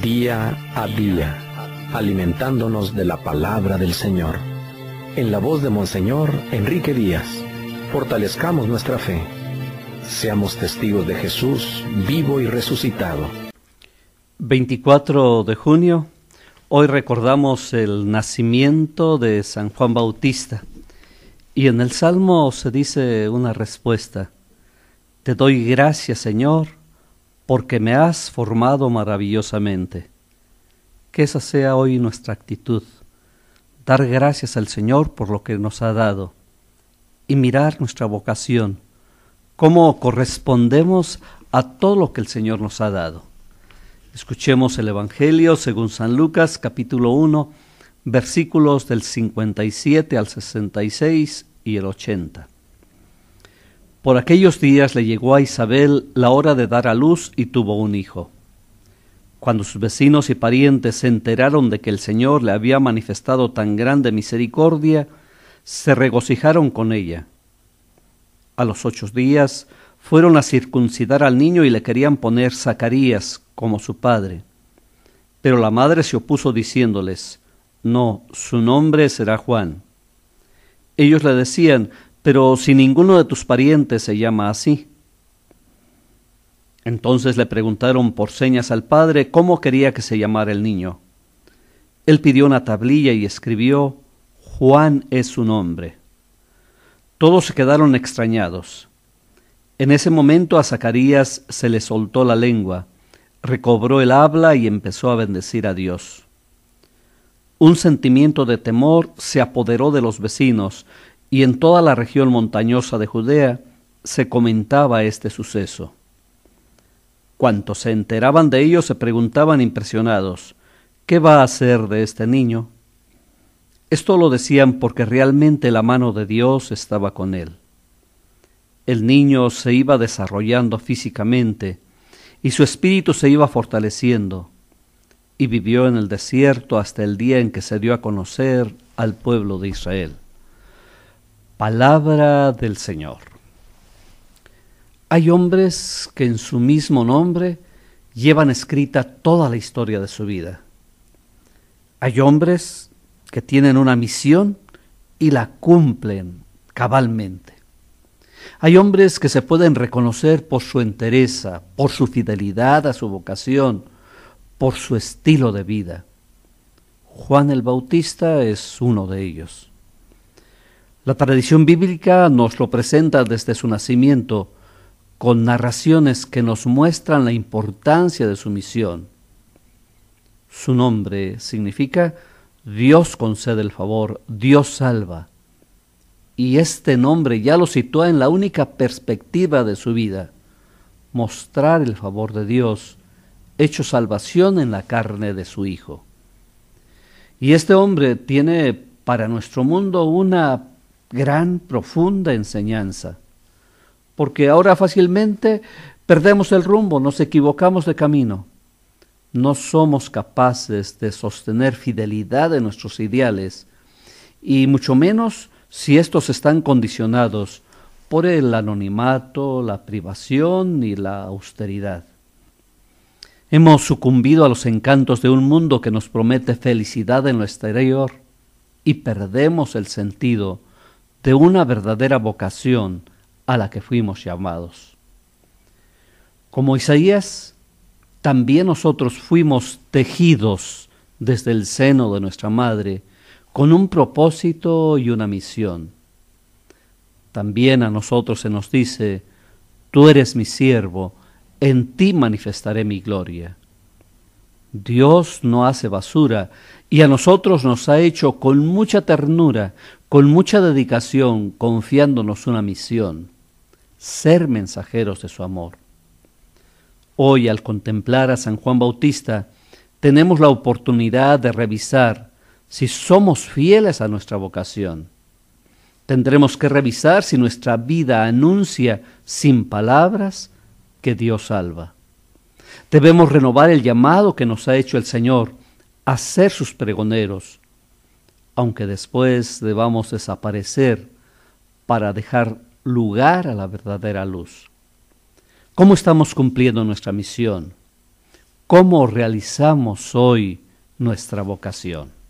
día a día, alimentándonos de la palabra del Señor. En la voz de Monseñor Enrique Díaz, fortalezcamos nuestra fe. Seamos testigos de Jesús vivo y resucitado. 24 de junio, hoy recordamos el nacimiento de San Juan Bautista. Y en el Salmo se dice una respuesta. Te doy gracias, Señor, porque me has formado maravillosamente. Que esa sea hoy nuestra actitud, dar gracias al Señor por lo que nos ha dado y mirar nuestra vocación, cómo correspondemos a todo lo que el Señor nos ha dado. Escuchemos el Evangelio según San Lucas capítulo 1, versículos del 57 al 66 y el 80. Por aquellos días le llegó a Isabel la hora de dar a luz y tuvo un hijo. Cuando sus vecinos y parientes se enteraron de que el Señor le había manifestado tan grande misericordia, se regocijaron con ella. A los ocho días fueron a circuncidar al niño y le querían poner Zacarías como su padre. Pero la madre se opuso diciéndoles, No, su nombre será Juan. Ellos le decían, pero si ninguno de tus parientes se llama así. Entonces le preguntaron por señas al padre cómo quería que se llamara el niño. Él pidió una tablilla y escribió, Juan es su nombre. Todos se quedaron extrañados. En ese momento a Zacarías se le soltó la lengua, recobró el habla y empezó a bendecir a Dios. Un sentimiento de temor se apoderó de los vecinos y en toda la región montañosa de Judea se comentaba este suceso. Cuantos se enteraban de ello se preguntaban impresionados, ¿qué va a hacer de este niño? Esto lo decían porque realmente la mano de Dios estaba con él. El niño se iba desarrollando físicamente y su espíritu se iba fortaleciendo, y vivió en el desierto hasta el día en que se dio a conocer al pueblo de Israel. Palabra del Señor. Hay hombres que en su mismo nombre llevan escrita toda la historia de su vida. Hay hombres que tienen una misión y la cumplen cabalmente. Hay hombres que se pueden reconocer por su entereza, por su fidelidad a su vocación, por su estilo de vida. Juan el Bautista es uno de ellos. La tradición bíblica nos lo presenta desde su nacimiento con narraciones que nos muestran la importancia de su misión. Su nombre significa Dios concede el favor, Dios salva. Y este nombre ya lo sitúa en la única perspectiva de su vida, mostrar el favor de Dios, hecho salvación en la carne de su Hijo. Y este hombre tiene para nuestro mundo una gran, profunda enseñanza. Porque ahora fácilmente perdemos el rumbo, nos equivocamos de camino. No somos capaces de sostener fidelidad en nuestros ideales, y mucho menos si estos están condicionados por el anonimato, la privación y la austeridad. Hemos sucumbido a los encantos de un mundo que nos promete felicidad en lo exterior y perdemos el sentido de una verdadera vocación a la que fuimos llamados. Como Isaías, también nosotros fuimos tejidos desde el seno de nuestra madre con un propósito y una misión. También a nosotros se nos dice, tú eres mi siervo, en ti manifestaré mi gloria. Dios no hace basura y a nosotros nos ha hecho con mucha ternura, con mucha dedicación, confiándonos una misión, ser mensajeros de su amor. Hoy al contemplar a San Juan Bautista, tenemos la oportunidad de revisar si somos fieles a nuestra vocación. Tendremos que revisar si nuestra vida anuncia sin palabras que Dios salva. Debemos renovar el llamado que nos ha hecho el Señor a ser sus pregoneros, aunque después debamos desaparecer para dejar lugar a la verdadera luz. ¿Cómo estamos cumpliendo nuestra misión? ¿Cómo realizamos hoy nuestra vocación?